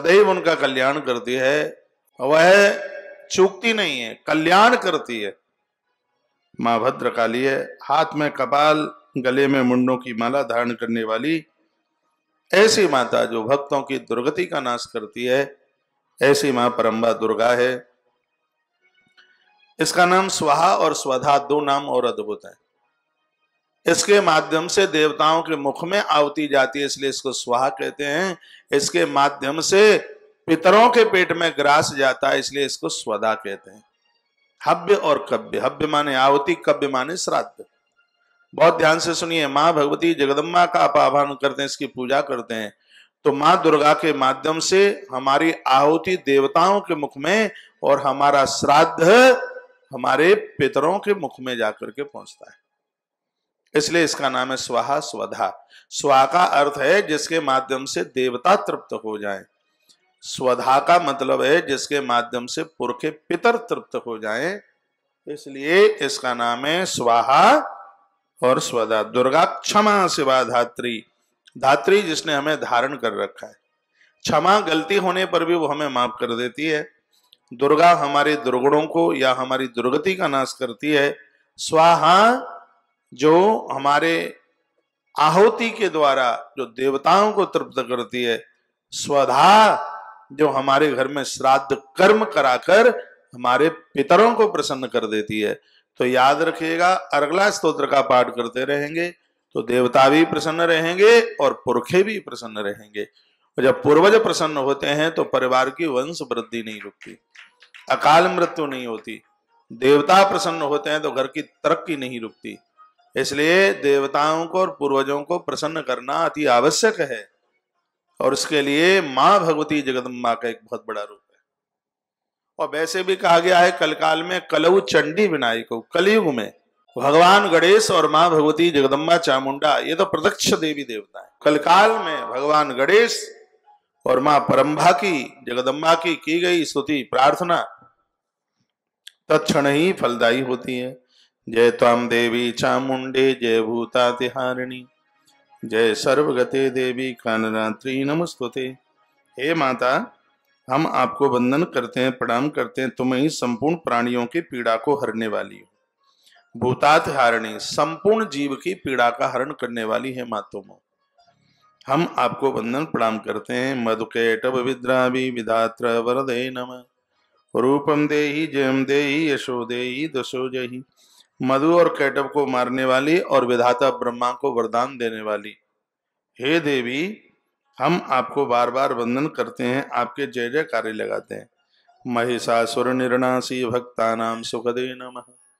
सदैव उनका कल्याण करती है वह चूकती नहीं है कल्याण करती है माँ भद्र काली है हाथ में कपाल गले में मुंडों की माला धारण करने वाली ऐसी माता जो भक्तों की दुर्गति का नाश करती है ऐसी माँ परम्बा दुर्गा है इसका नाम स्वाहा और स्वधा दो नाम और अद्भुत है इसके माध्यम से देवताओं के मुख में आवती जाती है इसलिए इसको स्वाहा कहते हैं इसके माध्यम से पितरों के पेट में ग्रास जाता है इसलिए इसको स्वदा कहते हैं हव्य और कव्य हव्य माने आवती कव्य माने श्राद्ध बहुत ध्यान से सुनिए माँ भगवती जगदम्बा का आप आह्वान करते हैं इसकी पूजा करते हैं तो माँ दुर्गा के माध्यम से हमारी आहुति देवताओं के मुख में और हमारा श्राद्ध हमारे पितरों के मुख में जाकर के पहुंचता है इसलिए इसका नाम है स्वाहा स्वधा स्वा का अर्थ है जिसके माध्यम से देवता तृप्त हो जाए स्वधा का मतलब है जिसके माध्यम से पुरखे पितर तृप्त हो जाए इसलिए इसका नाम है स्वाहा और स्वधा दुर्गा क्षमा सिवा धात्री धात्री जिसने हमें धारण कर रखा है क्षमा गलती होने पर भी वो हमें माफ कर देती है दुर्गा हमारे दुर्गुणों को या हमारी दुर्गति का नाश करती है स्वाहा जो हमारे आहुति के द्वारा जो देवताओं को तृप्त करती है स्वधा जो हमारे घर में श्राद्ध कर्म कराकर हमारे पितरों को प्रसन्न कर देती है तो याद रखिएगा अर्गला स्तोत्र का पाठ करते रहेंगे तो देवता भी प्रसन्न रहेंगे और पुरखे भी प्रसन्न रहेंगे और जब पूर्वज प्रसन्न होते हैं तो परिवार की वंश वृद्धि नहीं रुकती अकाल मृत्यु नहीं होती देवता प्रसन्न होते हैं तो घर की तरक्की नहीं रुकती इसलिए देवताओं को और पूर्वजों को प्रसन्न करना अति आवश्यक है और उसके लिए माँ भगवती जगदम्बा का एक बहुत बड़ा रूप है और वैसे भी कहा गया है कलकाल में कलऊ चंडी विनायक कलयुग में भगवान गणेश और माँ भगवती जगदम्बा चामुंडा ये तो प्रत्यक्ष देवी देवता है कलकाल में भगवान गणेश और माँ परम्भा की जगदम्बा की की गई स्तुति प्रार्थना तत्ण ही फलदायी होती है जय ताम देवी चामुंडे जय भूतातिहारिणी जय सर्वगते देवी कानरात्रि नमस्तुते हे माता हम आपको वंदन करते हैं प्रणाम करते हैं तुम ही संपूर्ण प्राणियों की पीड़ा को हरने वाली हो भूतातिहारिणी संपूर्ण जीव की पीड़ा का हरण करने वाली है मातुम हम आपको वंदन प्रणाम करते हैं मधुकैटभ विद्रावि विधात्र वरदे नम रूपम देहि जयम देहि यशो देहि दशो जही मधु और कैटव को मारने वाली और विधाता ब्रह्मा को वरदान देने वाली हे देवी हम आपको बार बार वंदन करते हैं आपके जय जय कार्य लगाते हैं महिषासुर निर्णासी भक्ता नाम सुखदे नमः